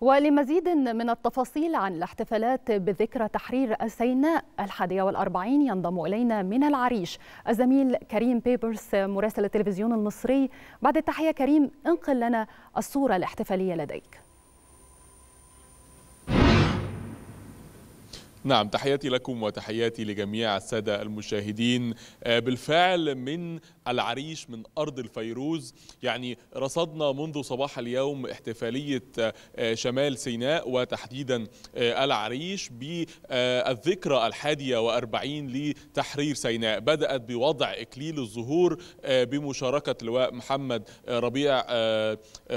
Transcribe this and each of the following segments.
ولمزيد من التفاصيل عن الاحتفالات بذكرى تحرير سيناء الحادية والأربعين ينضم إلينا من العريش الزميل كريم بيبرس مراسل التلفزيون المصري بعد التحية كريم انقل لنا الصورة الاحتفالية لديك نعم تحياتي لكم وتحياتي لجميع السادة المشاهدين آه، بالفعل من العريش من أرض الفيروز يعني رصدنا منذ صباح اليوم احتفالية آه، شمال سيناء وتحديدا آه، العريش بالذكرى الحادية وأربعين لتحرير سيناء بدأت بوضع إكليل الزهور بمشاركة لواء محمد ربيع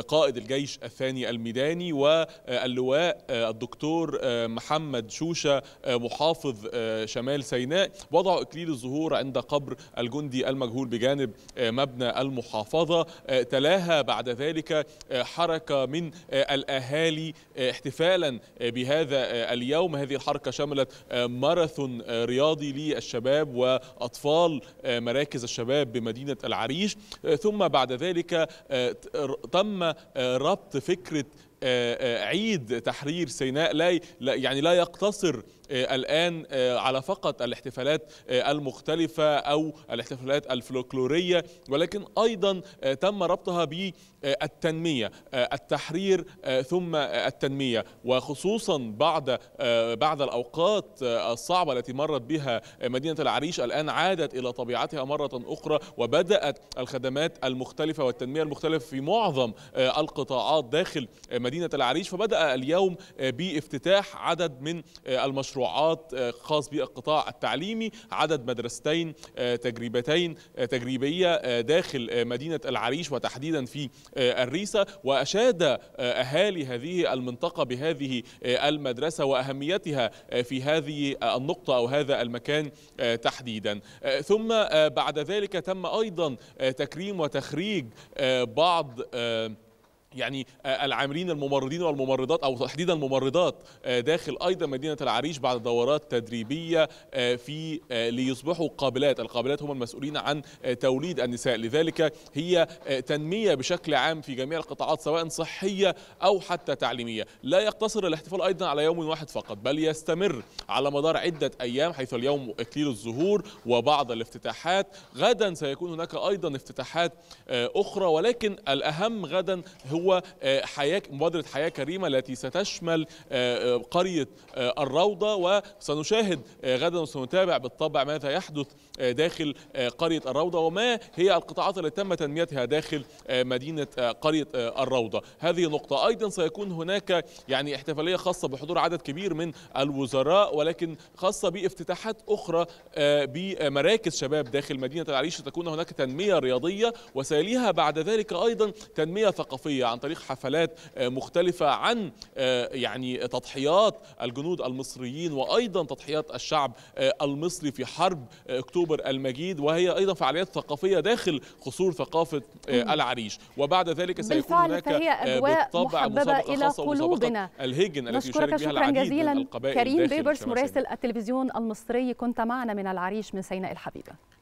قائد الجيش الثاني الميداني واللواء الدكتور محمد شوشة آه، محافظ آه، شمال سيناء وضعوا اكليل الزهور عند قبر الجندي المجهول بجانب آه، مبنى المحافظه تلاها بعد ذلك حركه من الاهالي احتفالا بهذا اليوم هذه الحركه شملت ماراثون رياضي للشباب واطفال مراكز الشباب بمدينه العريش ثم بعد ذلك تم ربط فكره عيد تحرير سيناء لا يعني لا يقتصر آه، الآن آه، على فقط الاحتفالات آه، المختلفة أو الاحتفالات الفلكلورية ولكن أيضا تم ربطها بالتنمية التحرير ثم التنمية وخصوصا بعد بعد الأوقات الصعبة التي مرت بها مدينة العريش الآن عادت إلى طبيعتها مرة أخرى وبدأت الخدمات المختلفة والتنمية المختلفة في معظم القطاعات داخل مدينة العريش فبدأ اليوم بافتتاح عدد من المشروعات مشروعات آه، خاص بالقطاع التعليمي عدد مدرستين آه، تجريبتين آه، تجريبية داخل مدينة العريش وتحديدا في الريسة وأشاد أهالي هذه المنطقة بهذه المدرسة وأهميتها في هذه النقطة أو هذا المكان تحديدا ثم بعد ذلك تم أيضا تكريم وتخريج بعض يعني آه، العاملين الممرضين والممرضات او تحديدا الممرضات آه، داخل ايضا مدينه العريش بعد دورات تدريبيه آه، في ليصبحوا قابلات، القابلات هم المسؤولين عن توليد النساء، لذلك هي تنميه بشكل عام في جميع القطاعات سواء صحيه او حتى تعليميه، لا يقتصر الاحتفال ايضا على يوم واحد فقط بل يستمر على مدار عده ايام حيث اليوم اكليل الزهور وبعض الافتتاحات، غدا سيكون هناك ايضا افتتاحات اخرى ولكن الاهم غدا هو هو آه، حياه مبادره حياه كريمه التي ستشمل آه، آه، قريه الروضه وسنشاهد غدا وسنتابع بالطبع ماذا يحدث داخل قريه الروضه وما هي القطاعات التي تم تنميتها داخل مدينه قريه الروضه هذه نقطه ايضا سيكون هناك يعني احتفاليه خاصه بحضور عدد كبير من الوزراء ولكن خاصه بافتتاحات اخرى بمراكز شباب داخل مدينه العريش تكون هناك تنميه رياضيه وسيليها بعد ذلك ايضا تنميه ثقافيه عن طريق حفلات آه، مختلفة عن آه، يعني تضحيات الجنود المصريين وأيضا تضحيات الشعب آه، المصري في حرب أكتوبر المجيد وهي أيضا فعاليات ثقافية داخل قصور ثقافة العريش وبعد ذلك سيكون هناك فهي أجواء بالطبع محببة إلى قلوبنا الهجن التي يشارك بها العديد جزيلا من القبائل كريم بيبرس مراسل التلفزيون المصري كنت معنا من العريش من سيناء الحبيبة